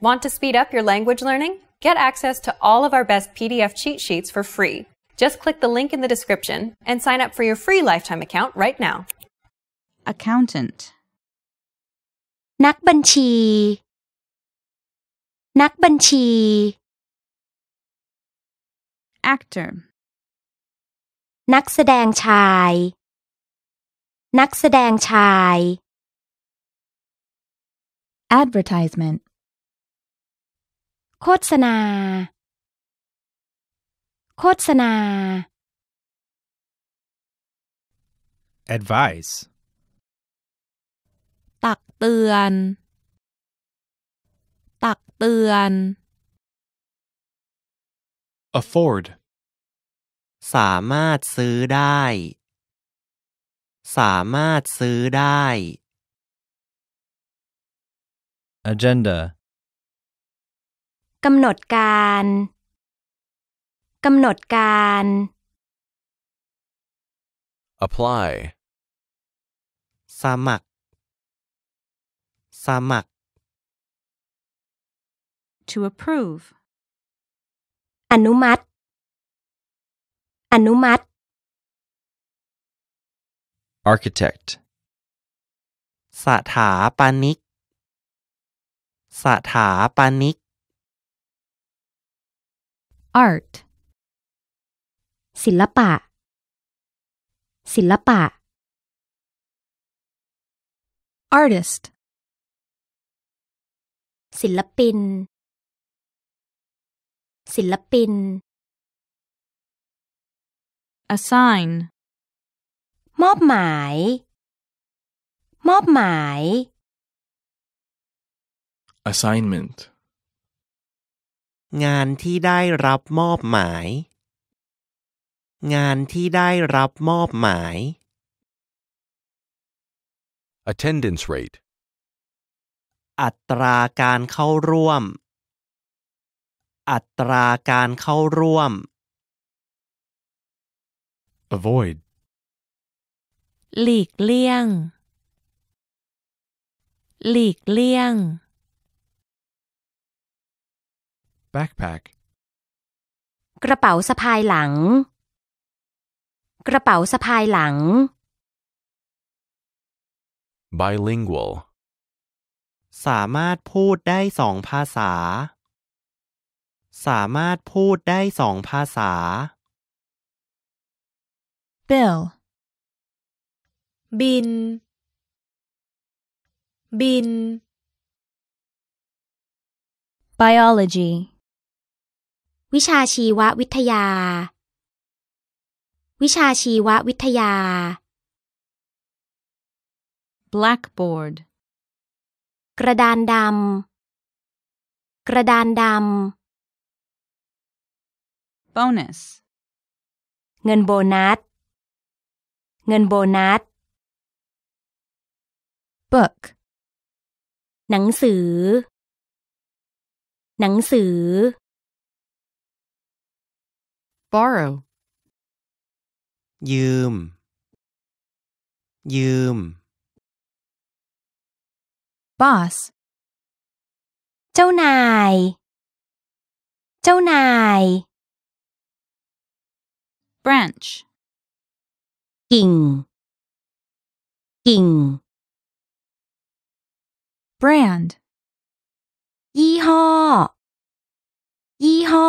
Want to speed up your language learning? Get access to all of our best PDF cheat sheets for free. Just click the link in the description and sign up for your free lifetime account right now. Accountant นักบัญชี actor นักแสดงชาย advertisement โฆษณา โฆษณา advice ตักเตือน ตักเตือน afford สามารถซื้อได้ สามารถซื้อได้ agenda กำหนดการ กำหนดการ apply สมัคร สมัคร to approve อนุมัติ อนุมัติ architect สถาปนิก สถาปนิก art ศิลปะ ศิลปะ artist ศิลปิน ศิลปิน assign มอบหมาย มอบหมาย assignment งานที่ได้รับมอบหมาย งานที่ได้รับมอบหมาย attendance rate อัตราการเข้าร่วม อัตราการเข้าร่วม avoid หลีกเลี่ยง หลีกเลี่ยง backpack กระเป๋าสะพายหลังกระเป๋าสะพายหลัง bilingual สามารถพูดได้สองภาษา สามารถพูดได้สองภาษา bill บิน บิน biology วิชาชีววิทยา วิชาชีววิทยา blackboard กระดานดำ กระดานดำ bonus เงินโบนัส เงินโบนัส book หนังสือ หนังสือ borrow ยืมยืม boss เจ้านาย เจ้านาย branch กิ่งกิ่ง brand ยี่ห้อ ยี่ห้อ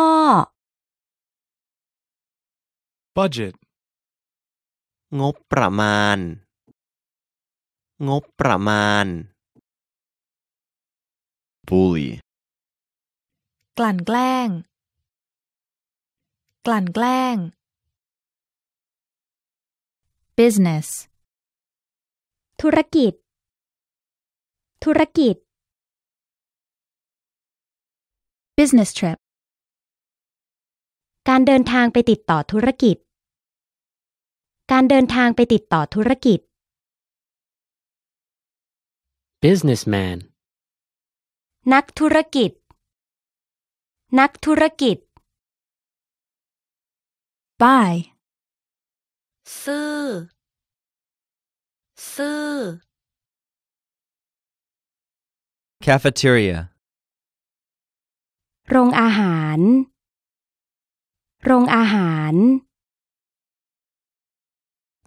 budget งบประมาณ งบประมาณ bully กลั่นแกล้ง กลั่นแกล้ง business ธุรกิจ ธุรกิจ business trip การเดินทางไปติดต่อธุรกิจ การเดินทางไปติดต่อธุรกิจ businessman นักธุรกิจ นักธุรกิจ buy ซื้อ ซื้อ cafeteria โรงอาหารโรงอาหาร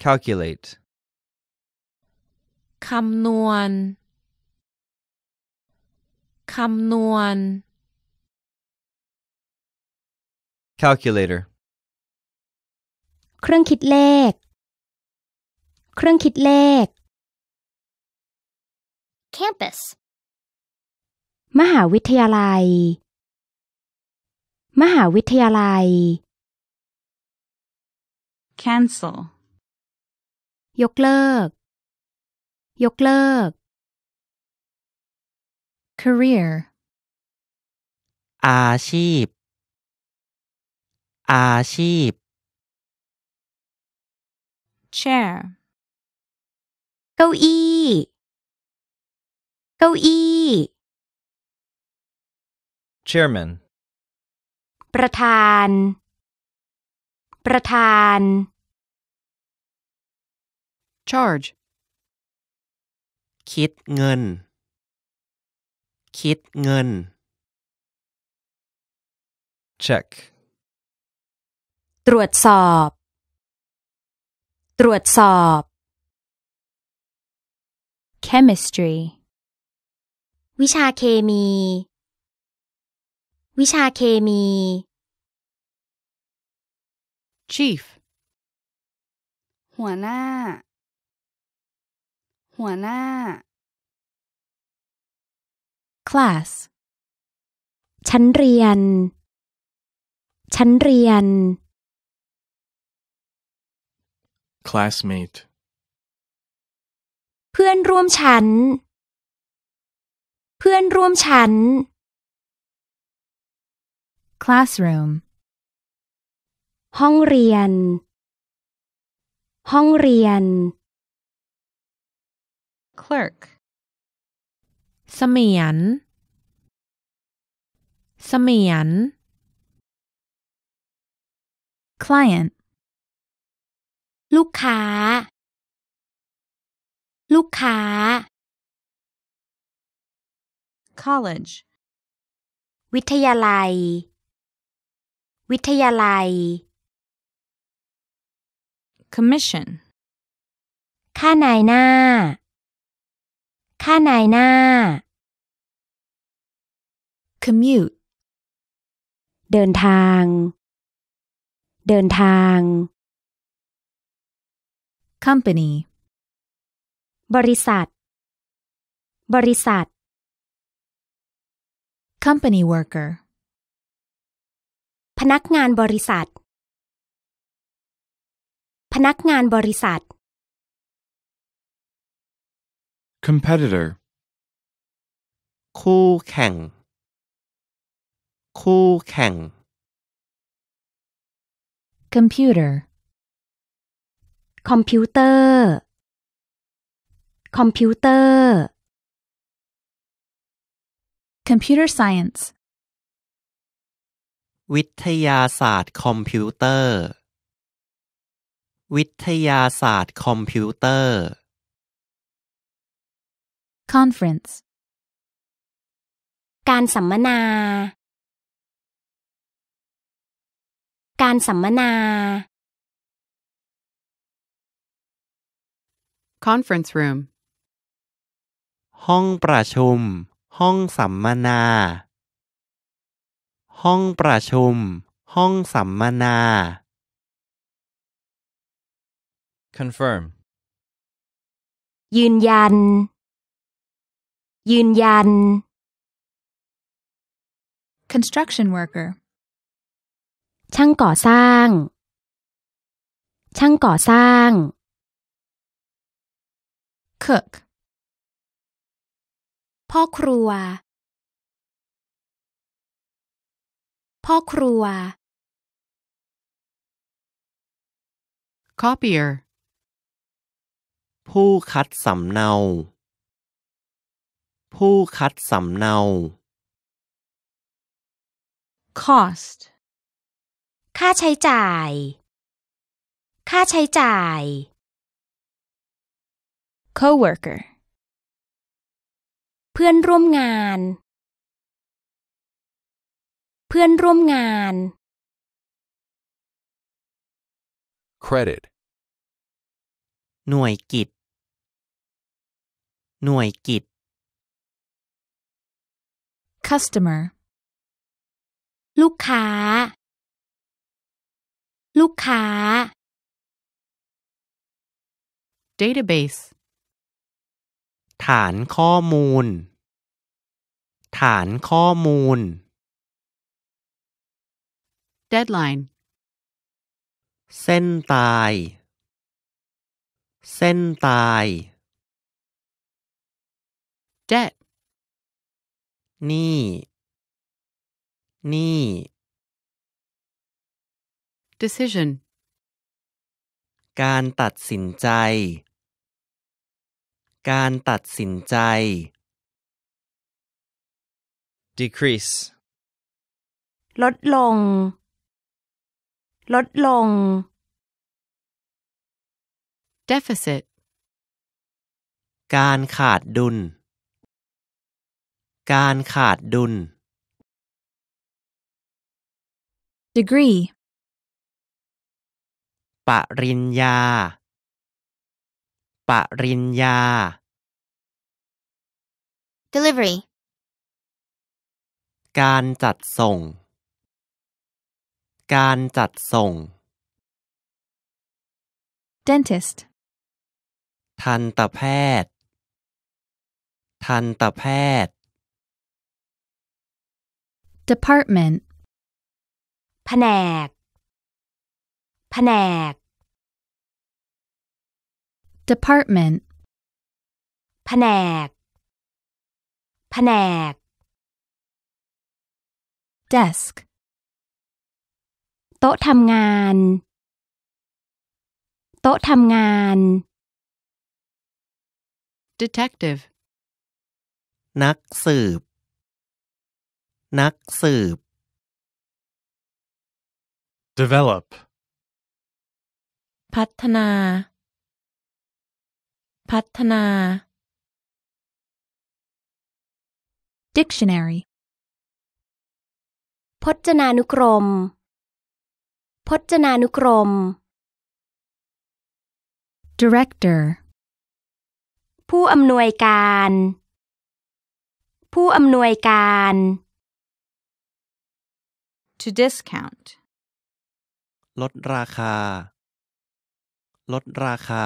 calculate คำนวณ คำนวณ calculator เครื่องคิดเลข เครื่องคิดเลข campus มหาวิทยาลัยมหาวิทยาลัย cancel ยกเลิก ยกเลิก career อาชีพ อาชีพ chair เก้าอี้ เก้าอี้ chairman ประธาน ประธาน charge คิดเงิน คิดเงิน check ตรวจสอบ ตรวจสอบ chemistry วิชาเคมีวิชาเคมี chief หัวหน้า หัวหน้า class ชั้นเรียน ชั้นเรียน classmate เพื่อนร่วมชั้น เพื่อนร่วมชั้น classroom ห้องเรียน ห้องเรียน clerk เสมียน เสมียน client ลูกค้า ลูกค้า college วิทยาลัยวิทยาลัย commission ค่านายหน้าค่านายหน้า commute เดินทาง เดินทาง company บริษัท บริษัท company worker พนักงานบริษัท พนักงานบริษัท competitor คู่แข่ง คู่แข่ง computer คอมพิวเตอร์ คอมพิวเตอร์ computer science วิทยาศาสตร์คอมพิวเตอร์ วิทยาศาสตร์คอมพิวเตอร์ conference การสัมมนา การสัมมนา conference room ห้องประชุม ห้องสัมมนาห้องประชุม ห้องสัมมนา confirm ยืนยัน ยืนยัน construction worker ช่างก่อสร้าง ช่างก่อสร้าง cook พ่อครัวพ่อครัว copier ผู้คัดสำเนา ผู้คัดสำเนา cost ค่าใช้จ่าย ค่าใช้จ่าย coworker เพื่อนร่วมงานพื่อนร่วมงาน credit หน่วยกิจ หน่วยกิจ customer ลูกค้า ลูกค้า database ฐานข้อมูล ฐานข้อมูล deadline เส้นตาย เส้นตาย debt นี่ นี่ decision การตัดสินใจ การตัดสินใจ decrease ลดลงลดลง deficit การขาดดุล การขาดดุล degree ปริญญา ปริญญา delivery การจัดส่งการจัดส่ง dentist ทันตแพทย์ ทันตแพทย์ department แผนก แผนก department แผนก แผนก desk โต๊ะทำงาน โต๊ะทำงาน detective นักสืบ นักสืบ develop พัฒนา พัฒนา dictionary พจนานุกรมพจนานุกรม director ผู้อำนวยการ ผู้อำนวยการ to discount ลดราคา ลดราคา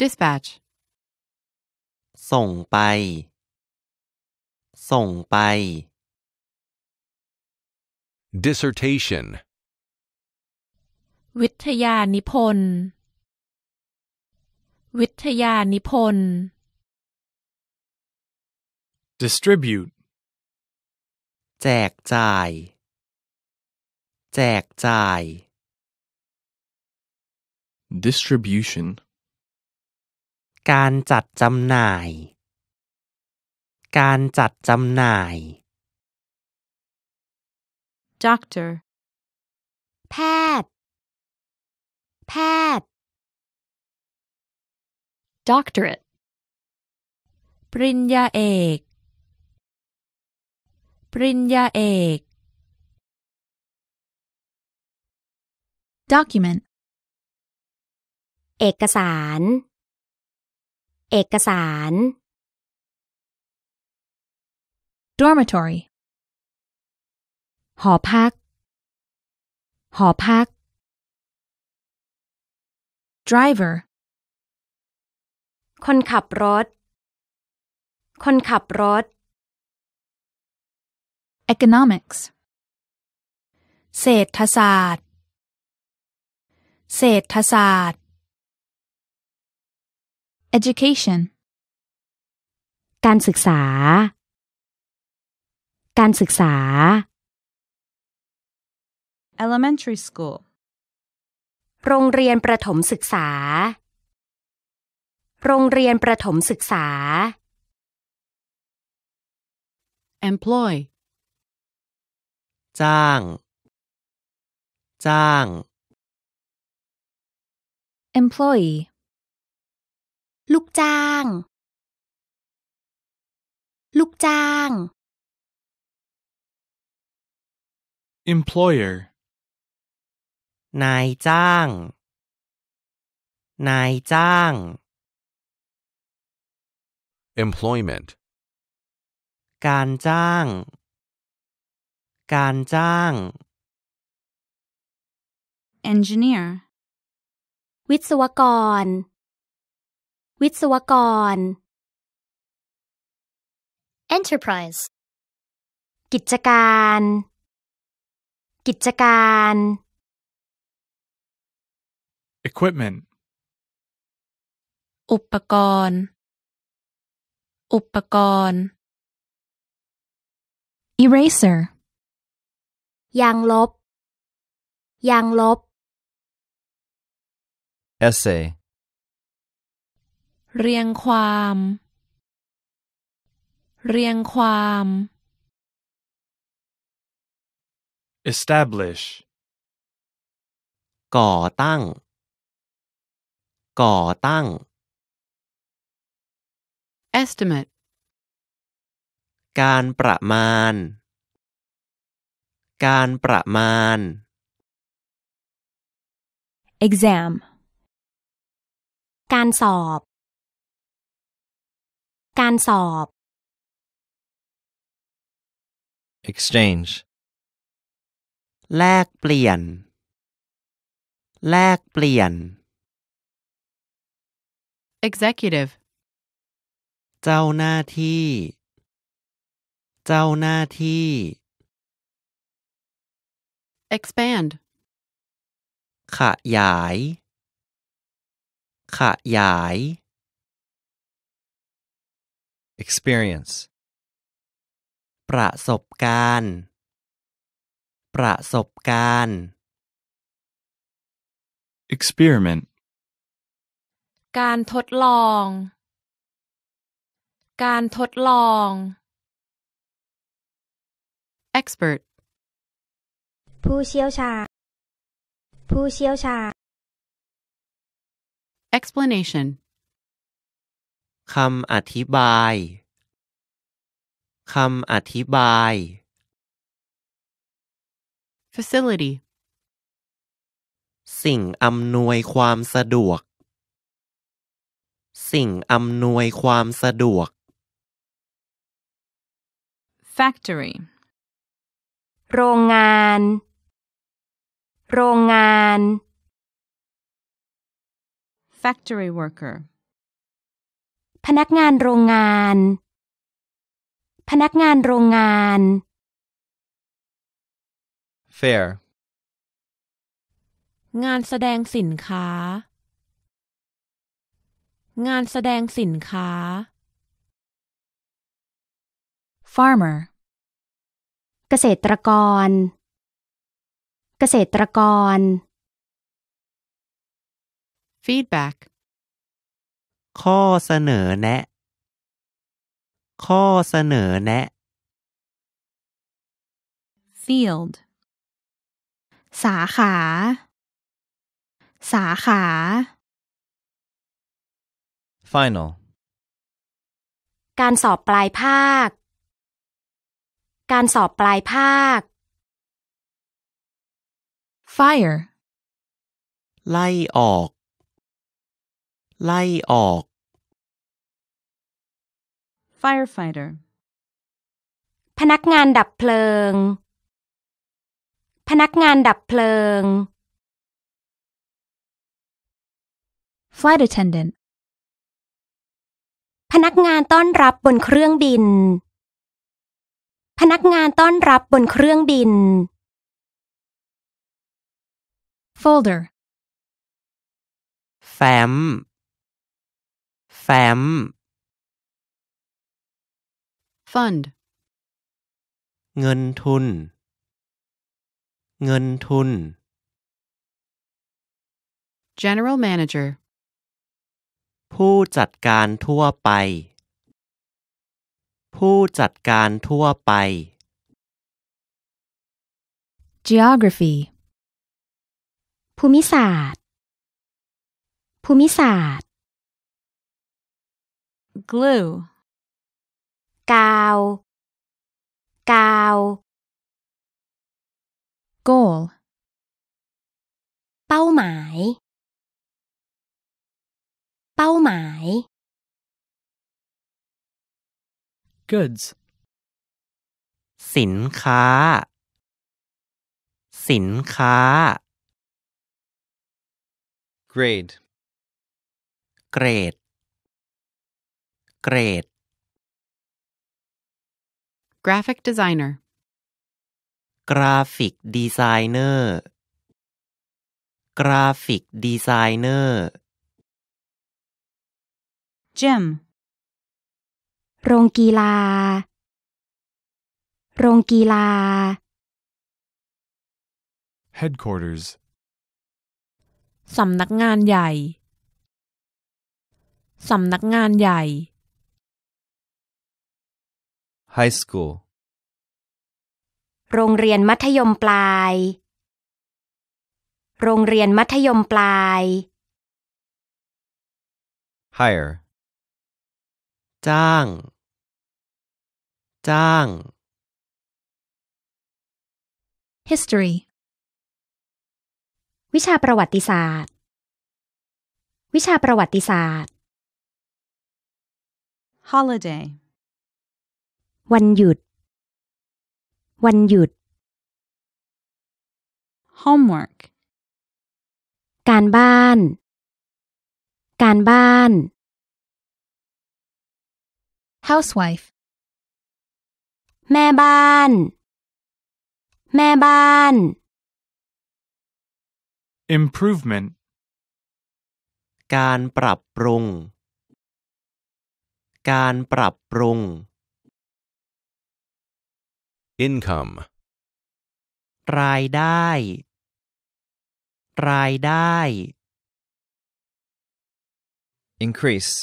dispatch ส่งไป ส่งไป dissertation วิทยานิพนธ์วิทยานิพนธ์ distribute แจกจ่ายแจกจ่าย distribution การจัดจำหน่ายการจัดจำหน่าย doctor แพทย์แพทย์ doctorate ปริญญาเอกปริญญาเอก document เอกสารเอกสาร dormitory หอพัก หอพัก driver คนขับรถ คนขับรถ economics เศรษฐศาสตร์ เศรษฐศาสตร์ education การศึกษา การศึกษา elementary school โรงเรียนประถมศึกษา โรงเรียนประถมศึกษา employ จ้าง จ้าง employee ลูกจ้าง ลูกจ้าง employer นายจ้าง นายจ้าง employment การจ้าง การจ้าง engineer วิศวกร วิศวกร enterprise กิจการ กิจการ equipment อุปกรณ์ อุปกรณ์ eraser ยางลบ ยางลบ essay เรียงความ เรียงความ establish ก่อตั้งก่อตั้ง estimate การประมาณ การประมาณ exam การสอบ การสอบ exchange แลกเปลี่ยน แลกเปลี่ยน executive เจ้าหน้าที่ เจ้าหน้าที่ expand ขยาย ขยาย experience ประสบการณ์ ประสบการณ์ experiment การทดลอง การทดลอง expert ผู้เชี่ยวชาญผู้เชี่ยวชาญ explanation คำอธิบาย คำอธิบาย facility สิ่งอำนวยความสะดวกสิ่งอำนวยความสะดวก factory โรงงาน โรงงาน factory worker พนักงานโรงงาน พนักงานโรงงาน fair งานแสดงสินค้างานแสดงสินค้า farmer เกษตรกร เกษตรกร feedback ข้อเสนอแนะ ข้อเสนอแนะ field สาขา สาขา Final การสอบปลายภาค การสอบปลายภาค Fire ไล่ออก ไล่ออก Firefighter พนักงานดับเพลิง พนักงานดับเพลิง Flight attendant พนักงานต้อนรับบนเครื่องบิน พนักงานต้อนรับบนเครื่องบิน folder แฟ้ม แฟ้ม fund เงินทุน เงินทุน general manager ผู้จัดการทั่วไป ผู้จัดการทั่วไป geography ภูมิศาสตร์ ภูมิศาสตร์ glue กาว กาว goal เป้าหมายเป้าหมาย goods สินค้า สินค้า grade เกรด เกรด graphic designer กราฟิกดีไซเนอร์ กราฟิกดีไซเนอร์ gym โรงกีฬา โรงกีฬา headquarters สำนักงานใหญ่ สำนักงานใหญ่ high school โรงเรียนมัธยมปลาย โรงเรียนมัธยมปลาย higher จ้าง จ้าง history วิชาประวัติศาสตร์ วิชาประวัติศาสตร์ holiday วันหยุด วันหยุด homework การบ้าน การบ้าน housewife แม่บ้าน แม่บ้าน improvement การปรับปรุง การปรับปรุง income รายได้ รายได้ increase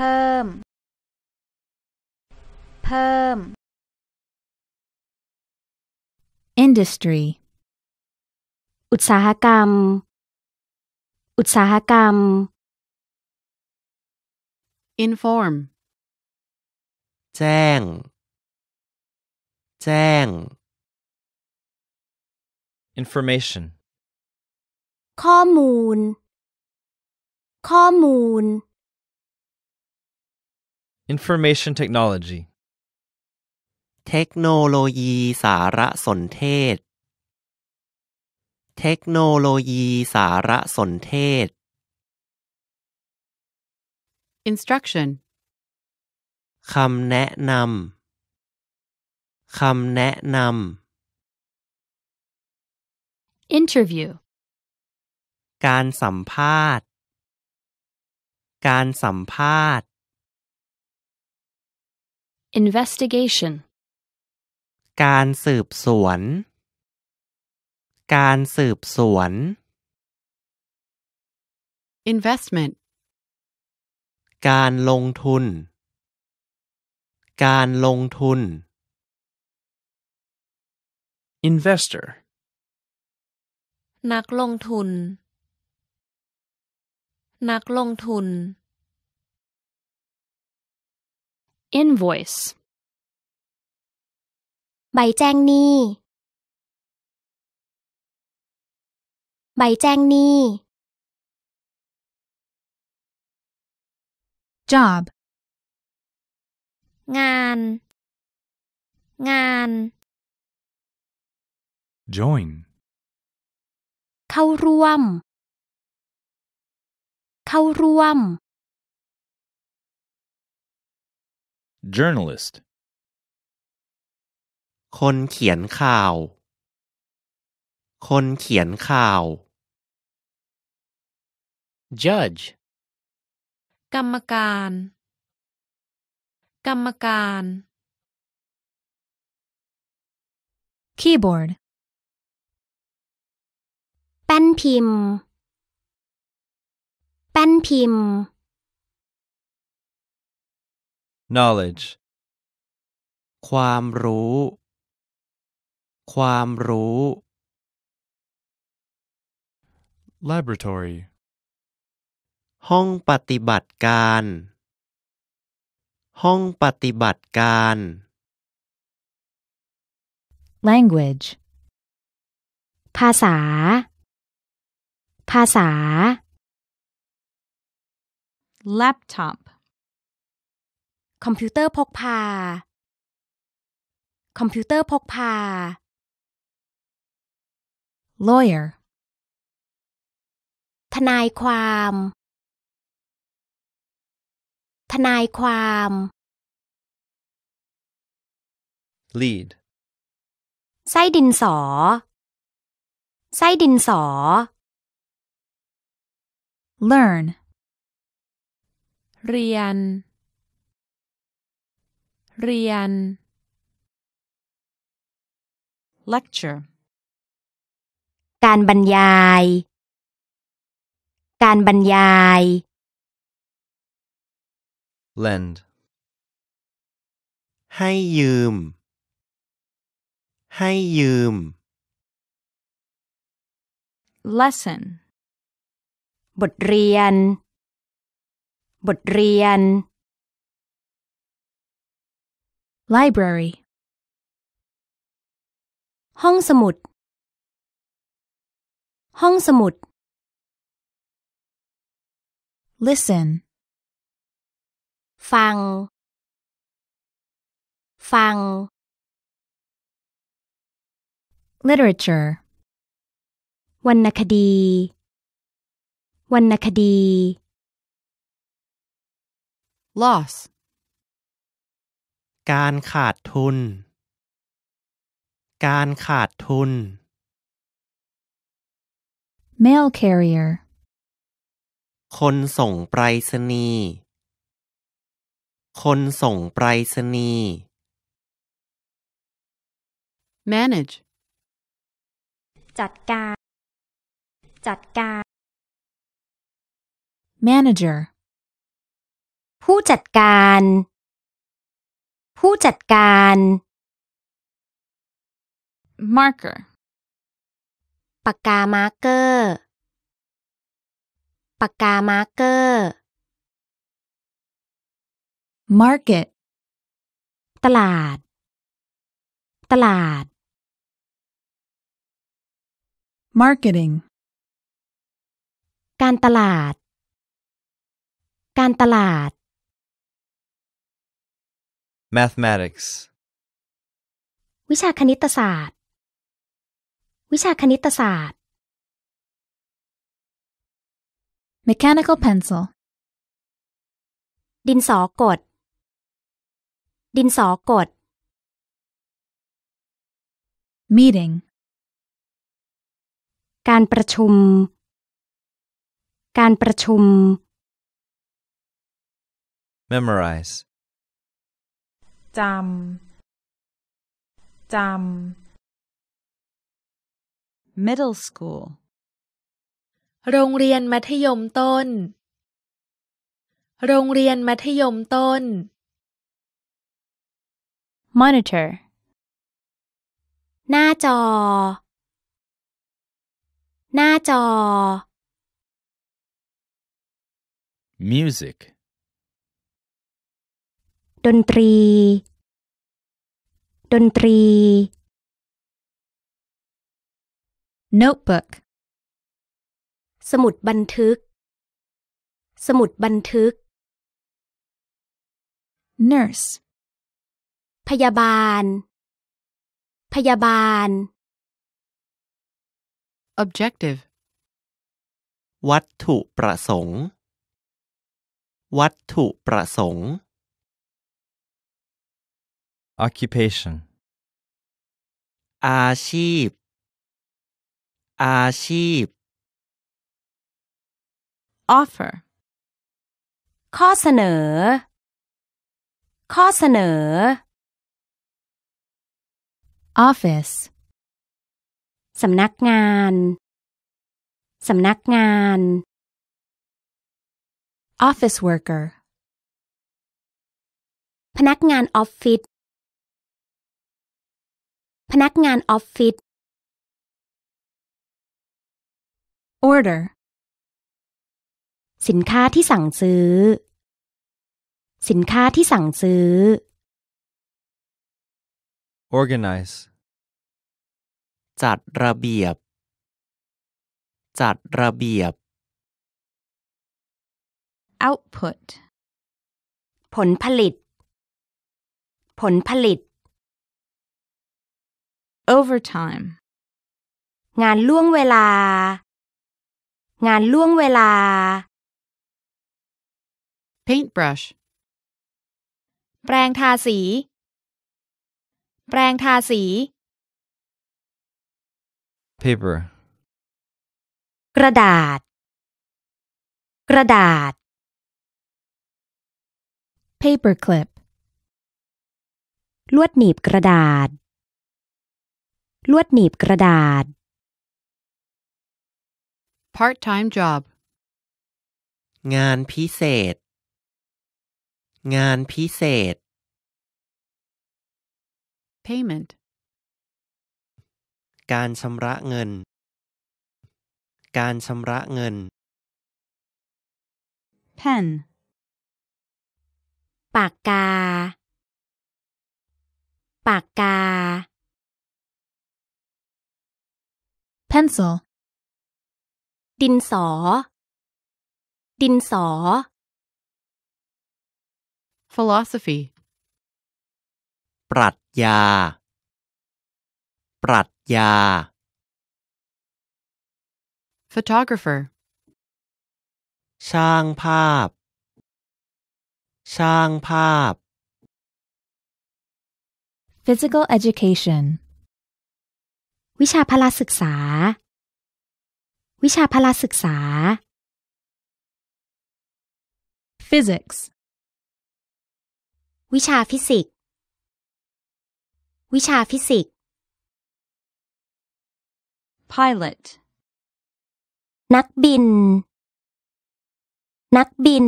พิ่ม industry อุตสาหกรรม inform แจ้ง information ข้อมูล Information technology. Technology สารสนเทศ Technology สารสนเทศ Instruction คำแนะนำ คำแนะนำ Interview การสัมภาษณ์ การสัมภาษณ์ investigation การสืบสวน การสืบสวน investment การลงทุน การลงทุน investor นักลงทุน นักลงทุน invoice ใบแจ้งหนี้ ใบแจ้งหนี้ job งาน งาน join เข้าร่วม เข้าร่วม journalist คนเขียนข่าว คนเขียนข่าว judge กรรมการ กรรมการ keyboard แป้นพิมพ์ แป้นพิมพ์ knowledge ความรู้ ความรู้ laboratory ห้องปฏิบัติการ ห้องปฏิบัติการ language ภาษา ภาษา laptop คอมพิวเตอร์พกพา คอมพิวเตอร์พกพา lawyer ทนายความ ทนายความ lead ไส้ดินสอ ไส้ดินสอ learn เรียนเรียน lecture การบรรยาย การบรรยาย lend ให้ยืม ให้ยืม lesson บทเรียน บทเรียน library ห้องสมุด ห้องสมุด listen ฟัง ฟัง literature วรรณคดี วรรณคดี loss การขาดทุน การขาดทุน mail carrier คนส่งไปรษณีย์ คนส่งไปรษณีย์ manage จัดการ จัดการ manager ผู้จัดการผู้จัดการ marker ปากกา marker ปากกา marker market ตลาด ตลาด marketing การตลาด การตลาด mathematics วิชาคณิตศาสตร์ วิชาคณิตศาสตร์ mechanical pencil ดินสอกด ดินสอกด meeting การประชุม การประชุม memorize จำจำ middle school โรงเรียนมัธยมต้น โรงเรียนมัธยมต้น monitor หน้าจอ หน้าจอ music ดนตรี ดนตรี notebook สมุดบันทึก สมุดบันทึก nurse พยาบาล พยาบาล objective วัตถุประสงค์ วัตถุประสงค์ occupation อาชีพอาชีพ offer ข้อเสนอข้อเสนอ office สำนักงานสำนักงาน office worker พนักงานออฟฟิศพนักงานออฟฟิศ order สินค้าที่สั่งซื้อ สินค้าที่สั่งซื้อ organize จัดระเบียบ จัดระเบียบ output ผลผลิต ผลผลิต overtime งานล่วงเวลา งานล่วงเวลา paintbrush แปรงทาสี แปรงทาสี paper กระดาษ กระดาษ paperclip ลวดหนีบกระดาษลวดหนีบกระดาษ part-time job งานพิเศษ งานพิเศษ payment การชำระเงิน การชำระเงิน pen ปากกา ปากกา pencil ดินสอ ดินสอ philosophy ปรัชญา ปรัชญา photographer ช่างภาพช่างภาพ physical education วิชาพละศึกษา วิชาพละศึกษา physics วิชาฟิสิกส์ วิชาฟิสิกส์ pilot นักบิน นักบิน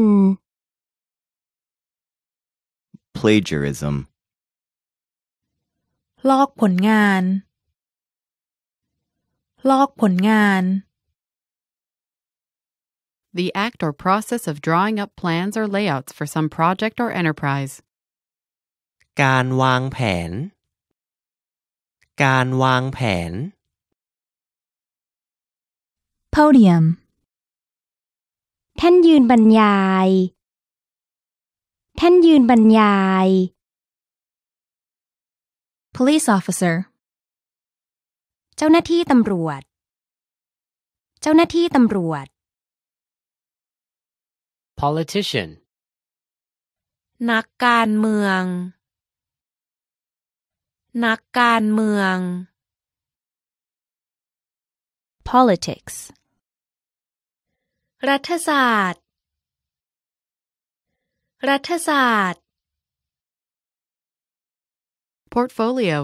plagiarism ลอกผลงานลอกผลงาน The act or process of drawing up plans or layouts for some project or enterprise การวางแผน การวางแผน podium ท่านยืนบรรยายท่านยืนบรรยาย police officer จ้าหน้าที่ตำรวจ เจ้าหน้าที่ตำรวจ politician นักการเมือง นักการเมือง politics รัฐศาสตร์ รัฐศาสตร์ portfolio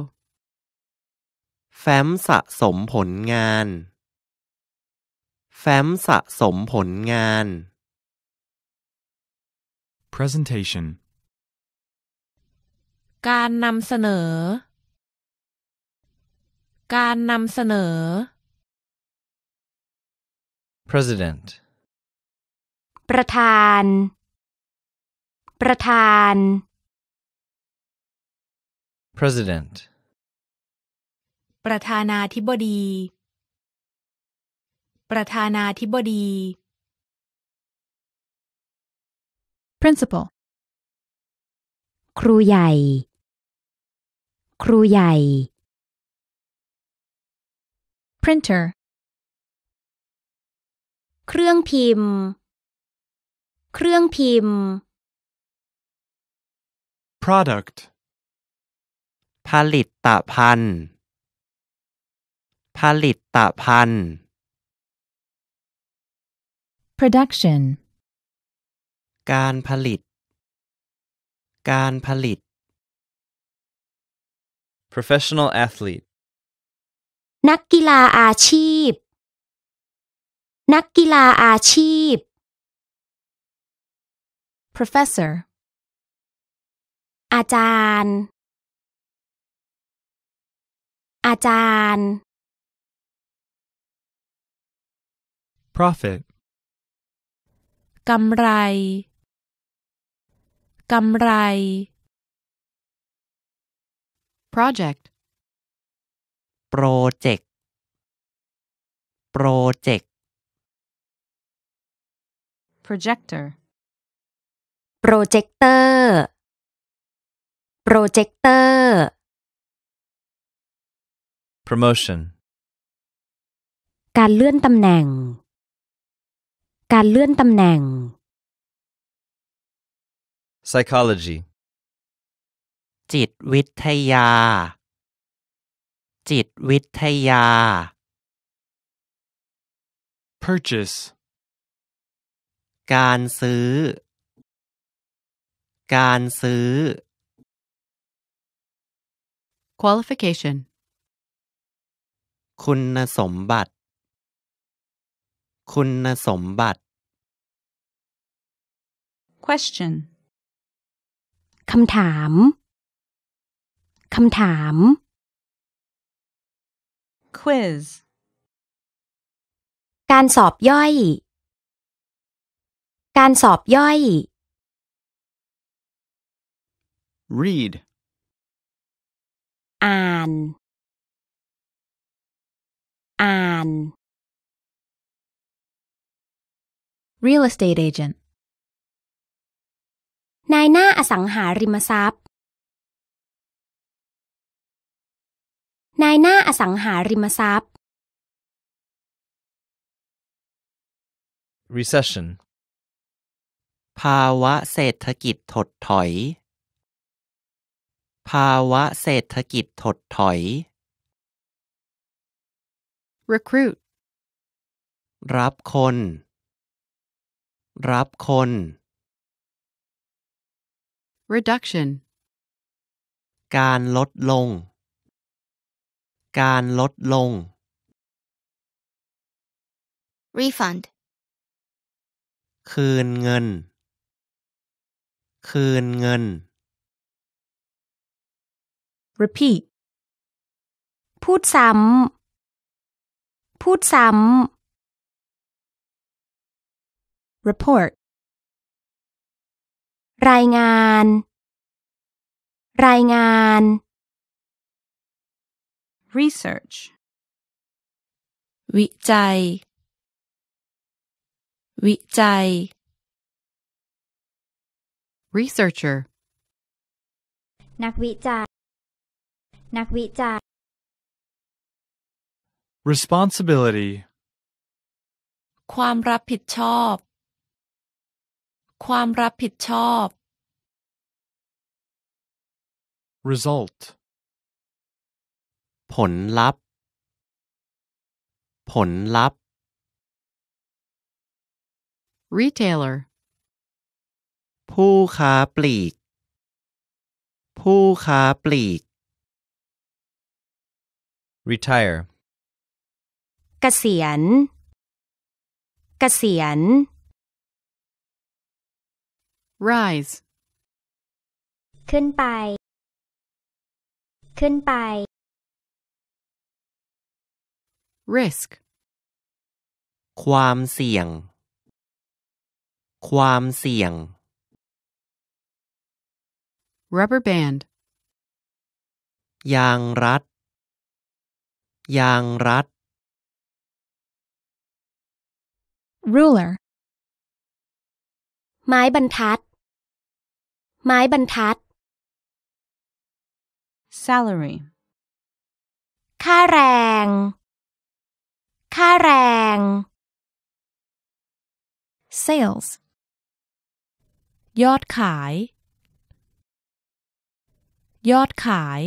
แฟ้มสะสมผลงาน แฟ้มสะสมผลงาน presentation การนำเสนอ การนำเสนอ president ประธาน ประธาน president ประธานาธิบดี ประธานาธิบดี principal ครูใหญ่ ครูใหญ่ printer เครื่องพิมพ์ เครื่องพิมพ์ product ผลิตภัณฑ์ผลิตภัณฑ์ production การผลิต การผลิต professional athlete นักกีฬาอาชีพ นักกีฬาอาชีพ professor อาจารย์ อาจารย์ profit กำไร กำไร project project project projector projector projector promotion การเลื่อนตำแหน่งการเลื่อนตำแหน่ง psychology จิตวิทยา จิตวิทยา purchase การซื้อ การซื้อ qualification คุณสมบัติคุณสมบัติ question คำถาม คำถาม quiz การสอบย่อย การสอบย่อย read อ่าน อ่าน real estate agent นายหน้าอสังหาริมทรัพย์ นายหน้าอสังหาริมทรัพย์ recession ภาวะเศรษฐกิจถดถอย ภาวะเศรษฐกิจถดถอย recruit รับคนรับคน reduction การลดลง การลดลง refund คืนเงิน คืนเงิน repeat พูดซ้ำพูดซ้ำ report รายงาน รายงาน research วิจัย วิจัย researcher นักวิจัย นักวิจัย responsibility ความรับผิดชอบความรับผิดชอบ result ผลลัพธ์ ผลลัพธ์ retailer ผู้ค้าปลีก ผู้ค้าปลีก retire เกษียณ เกษียณ rise ขึ้นไป ขึ้นไป risk ความเสี่ยง ความเสี่ยง rubber band ยางรัด ยางรัด ruler ไม้บรรทัดไม้บรรทัด salary ค่าแรง ค่าแรง sales ยอดขาย ยอดขาย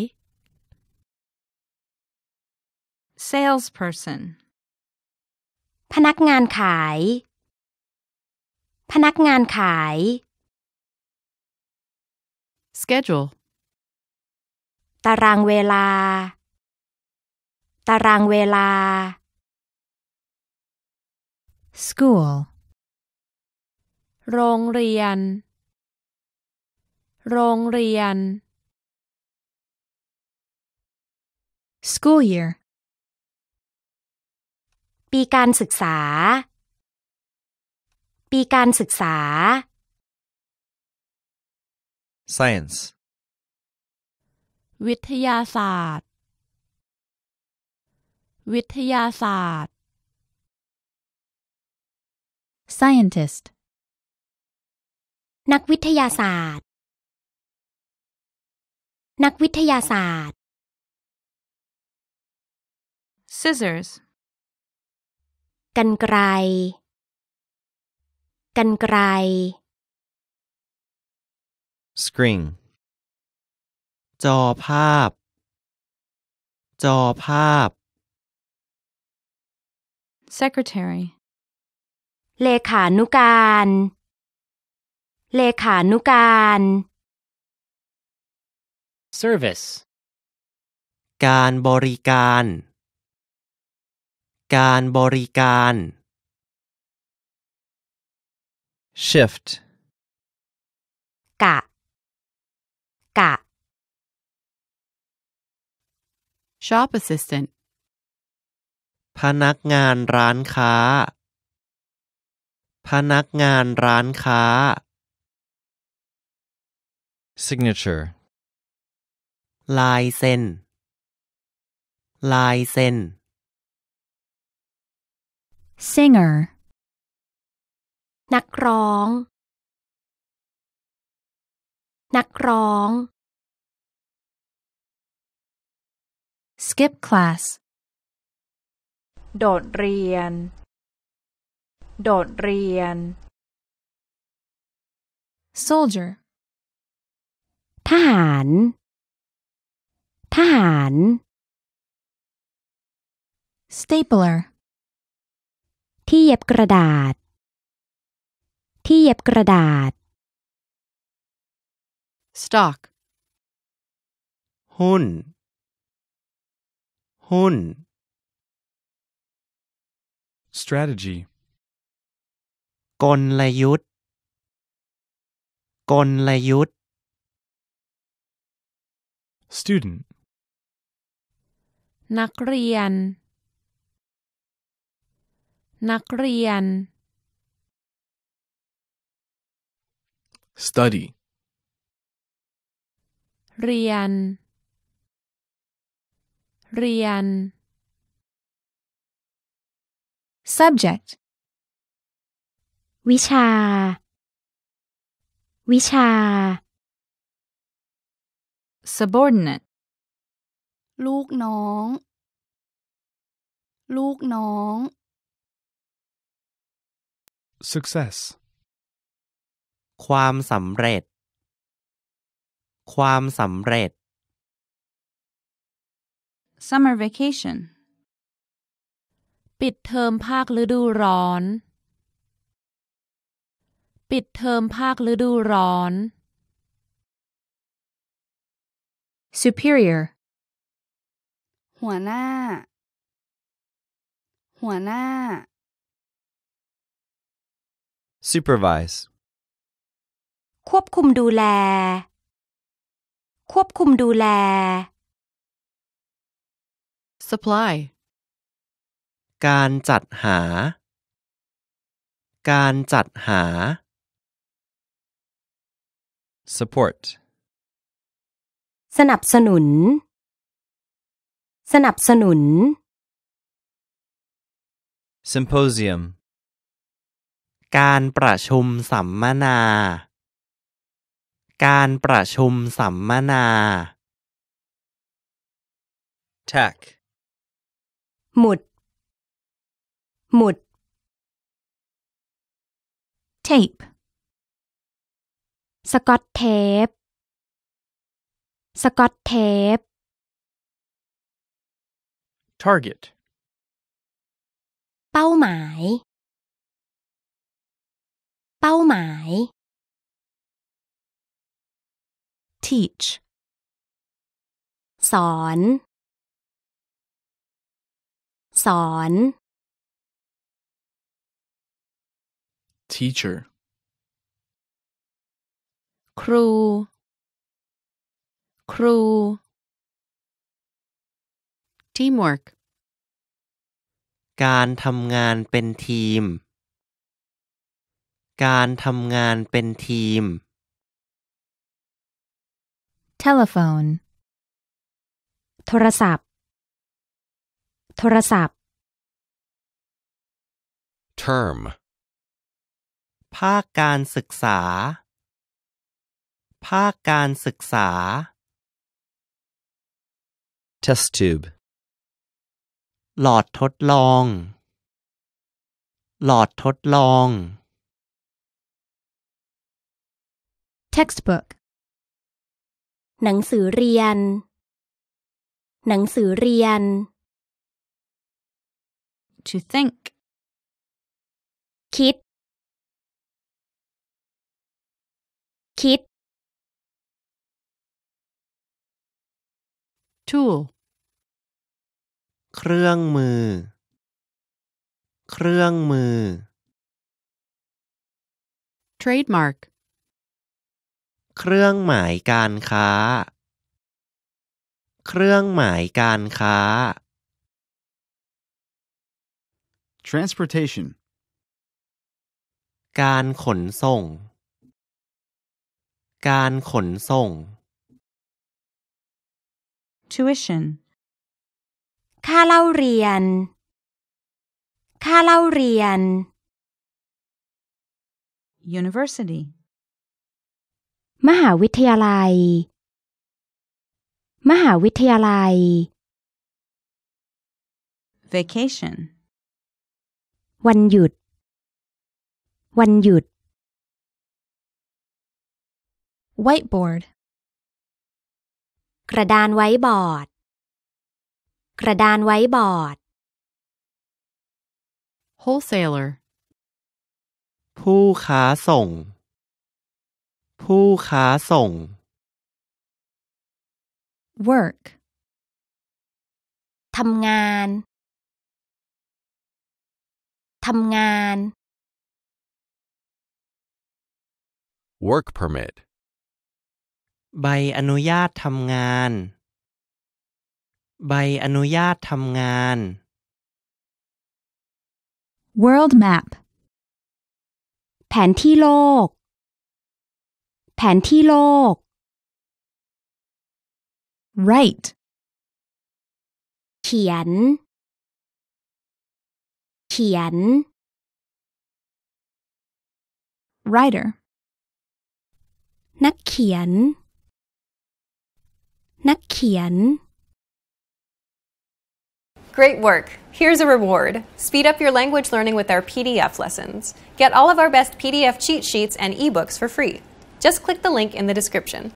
salesperson พนักงานขาย พนักงานขาย schedule ตารางเวลา ตารางเวลา school โรงเรียน โรงเรียน school year ปีการศึกษา ปีการศึกษา science วิทยาศาสตร์ วิทยาศาสตร์ scientist นักวิทยาศาสตร์ นักวิทยาศาสตร์ scissors กันไกรกันไกร screen จอภาพจอภาพ secretary เลขานุการเลขานุการ service การบริการการบริการ shift กะกะ shop assistant พนักงานร้านค้า พนักงานร้านค้า signature ลายเซ็นลายเซ็น singer นักร้องนักร้อง skip class โดดเรียน โดดเรียน soldier ทหาร ทหาร stapler ที่เย็บกระดาษ ที่เย็บกระดาษ stock. Hun. Hun. Strategy. Konlayut. Konlayut. Student. Nakrian. Nakrian. Study. เรียน เรียน subject วิชา วิชา subordinate ลูกน้อง ลูกน้อง success ความสำเร็จความสำเร็จ summer vacation ปิดเทอมภาคฤดูร้อน ปิดเทอมภาคฤดูร้อน superior หัวหน้า หัวหน้า supervise ควบคุมดูแลควบคุมดูแล supply การจัดหา การจัดหา support สนับสนุน สนับสนุน symposium การประชุมสัมมนาการประชุมสัมมนา t e c h หมุด หมุด tape สกอตเทป สกอตเทป target เป้าหมาย เป้าหมาย teach สอน สอน teacher ครู ครู teamwork การทำงานเป็นทีม การทำงานเป็นทีม telephone โทรศัพท์ โทรศัพท์ term ภาคการศึกษา ภาคการศึกษา test tube หลอดทดลอง หลอดทดลอง textbook หนังสือเรียน หนังสือเรียน to think คิด คิด tool เครื่องมือ เครื่องมือ trademark เครื่องหมายการค้า เครื่องหมายการค้า transportation การขนส่ง การขนส่ง tuition ค่าเล่าเรียน ค่าเล่าเรียน university มหาวิทยาลัย มหาวิทยาลัย vacation วันหยุด วันหยุด whiteboard กระดานไว้บอร์ด กระดานไว้บอร์ด wholesaler ผู้ค้าส่งผู้ค้าส่ง work ทำงาน ทำงาน work permit ใบอนุญาตทำงาน ใบอนุญาตทำงาน world map แผนที่โลกแผนที่โลก write เขียน เขียน writer นักเขียน นักเขียน Great work! Here's a reward. Speed up your language learning with our PDF lessons. Get all of our best PDF cheat sheets and ebooks for free just click the link in the description.